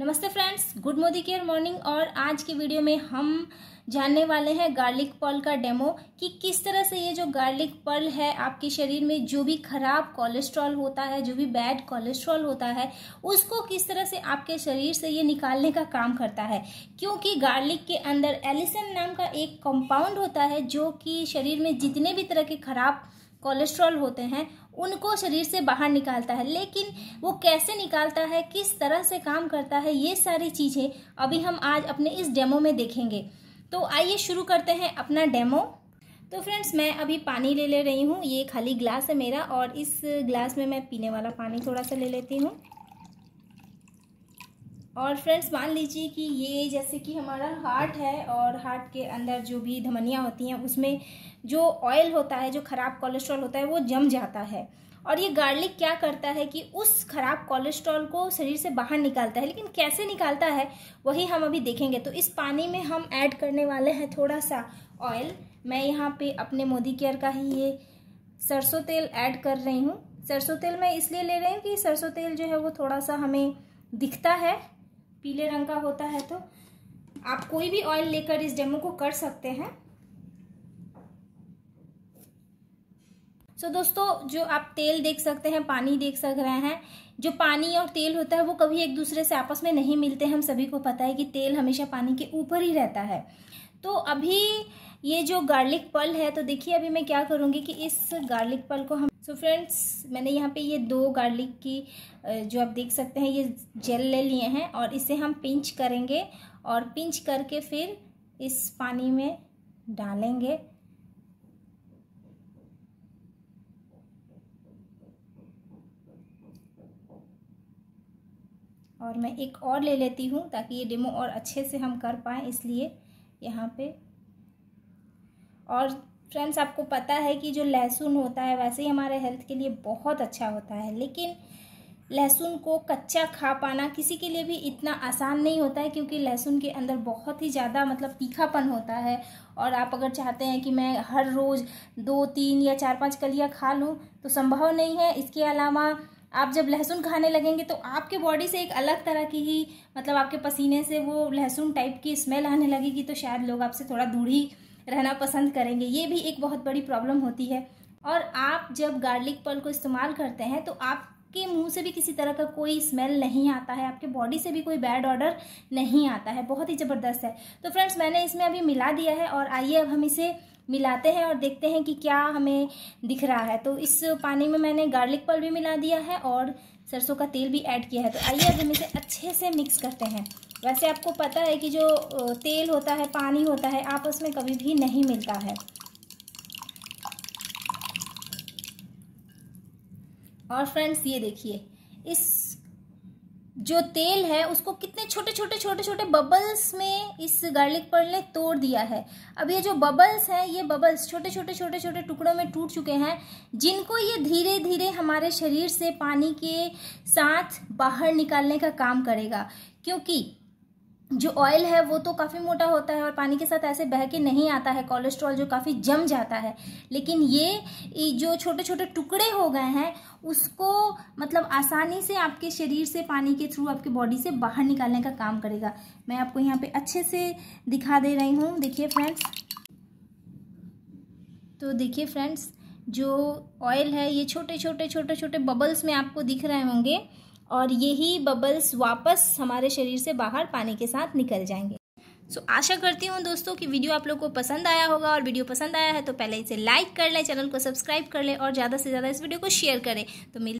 नमस्ते friends good Modi care morning और आज की वीडियो में हम जानने वाले हैं गार्लिक पर्ल का डेमो कि किस तरह से ये जो गार्लिक पर्ल है आपके शरीर में जो भी खराब कोलेस्ट्रॉल होता है जो भी बैड कोलेस्ट्रॉल होता है उसको किस तरह से आपके शरीर से ये निकालने का काम करता है क्योंकि गार्लिक के अंदर एलिसन नाम का एक कंपाउंड होता है जो कि शरीर में जितने भी तरह के खराब कोलेस्ट्रॉल होते हैं उनको शरीर से बाहर निकालता है लेकिन वो कैसे निकालता है किस तरह से काम करता है ये सारी चीज़ें अभी हम आज अपने इस डेमो में देखेंगे तो आइए शुरू करते हैं अपना डेमो तो फ्रेंड्स मैं अभी पानी ले ले रही हूँ ये खाली ग्लास है मेरा और इस ग्लास में मैं पीने वाला पानी थोड़ा सा ले लेती हूँ और फ्रेंड्स मान लीजिए कि ये जैसे कि हमारा हार्ट है और हार्ट के अंदर जो भी धमनियाँ होती हैं उसमें जो ऑयल होता है जो ख़राब कोलेस्ट्रॉल होता है वो जम जाता है और ये गार्लिक क्या करता है कि उस खराब कोलेस्ट्रॉल को शरीर से बाहर निकालता है लेकिन कैसे निकालता है वही हम अभी देखेंगे तो इस पानी में हम ऐड करने वाले हैं थोड़ा सा ऑयल मैं यहाँ पे अपने मोदी केयर का ही ये सरसों तेल ऐड कर रही हूँ सरसों तेल मैं इसलिए ले रही हूँ कि सरसों तेल जो है वो थोड़ा सा हमें दिखता है पीले रंग का होता है तो आप कोई भी ऑयल लेकर इस डेमो को कर सकते हैं सो so, दोस्तों जो आप तेल देख सकते हैं पानी देख सक रहे हैं जो पानी और तेल होता है वो कभी एक दूसरे से आपस में नहीं मिलते हम सभी को पता है कि तेल हमेशा पानी के ऊपर ही रहता है तो अभी ये जो गार्लिक पल है तो देखिए अभी मैं क्या करूँगी कि इस गार्लिक पल को हम सो so फ्रेंड्स मैंने यहाँ पे ये दो गार्लिक की जो आप देख सकते हैं ये जेल ले लिए हैं और इसे हम पिंच करेंगे और पिंच करके फिर इस पानी में डालेंगे और मैं एक और ले लेती हूँ ताकि ये डेमो और अच्छे से हम कर पाएँ इसलिए यहाँ पे और फ्रेंड्स आपको पता है कि जो लहसुन होता है वैसे ही हमारे हेल्थ के लिए बहुत अच्छा होता है लेकिन लहसुन को कच्चा खा पाना किसी के लिए भी इतना आसान नहीं होता है क्योंकि लहसुन के अंदर बहुत ही ज़्यादा मतलब तीखापन होता है और आप अगर चाहते हैं कि मैं हर रोज़ दो तीन या चार पांच कलियाँ खा लूँ तो संभव नहीं है इसके अलावा आप जब लहसुन खाने लगेंगे तो आपके बॉडी से एक अलग तरह की ही मतलब आपके पसीने से वो लहसुन टाइप की स्मेल आने लगेगी तो शायद लोग आपसे थोड़ा दूर ही रहना पसंद करेंगे ये भी एक बहुत बड़ी प्रॉब्लम होती है और आप जब गार्लिक पल को इस्तेमाल करते हैं तो आपके मुंह से भी किसी तरह का कोई स्मेल नहीं आता है आपके बॉडी से भी कोई बैड ऑर्डर नहीं आता है बहुत ही ज़बरदस्त है तो फ्रेंड्स मैंने इसमें अभी मिला दिया है और आइए अब हम इसे मिलाते हैं और देखते हैं कि क्या हमें दिख रहा है तो इस पानी में मैंने गार्लिक पल भी मिला दिया है और सरसों का तेल भी ऐड किया है तो आइए अब हम इसे अच्छे से मिक्स करते हैं वैसे आपको पता है कि जो तेल होता है पानी होता है आप उसमें कभी भी नहीं मिलता है और फ्रेंड्स ये देखिए इस जो तेल है उसको कितने छोटे छोटे छोटे छोटे बबल्स में इस गार्लिक पर्ल ने तोड़ दिया है अब ये जो बबल्स हैं ये बबल्स छोटे छोटे छोटे छोटे टुकड़ों में टूट चुके हैं जिनको ये धीरे धीरे हमारे शरीर से पानी के साथ बाहर निकालने का काम करेगा क्योंकि जो ऑयल है वो तो काफ़ी मोटा होता है और पानी के साथ ऐसे बह के नहीं आता है कोलेस्ट्रॉल जो काफ़ी जम जाता है लेकिन ये जो छोटे छोटे टुकड़े हो गए हैं उसको मतलब आसानी से आपके शरीर से पानी के थ्रू आपके बॉडी से बाहर निकालने का काम करेगा मैं आपको यहाँ पे अच्छे से दिखा दे रही हूँ देखिए फ्रेंड्स तो देखिए फ्रेंड्स जो ऑयल है ये छोटे छोटे छोटे छोटे बबल्स में आपको दिख रहे होंगे और यही बबल्स वापस हमारे शरीर से बाहर पानी के साथ निकल जाएंगे सो so, आशा करती हूँ दोस्तों कि वीडियो आप लोग को पसंद आया होगा और वीडियो पसंद आया है तो पहले इसे लाइक कर लें चैनल को सब्सक्राइब कर लें और ज़्यादा से ज़्यादा इस वीडियो को शेयर करें तो मिल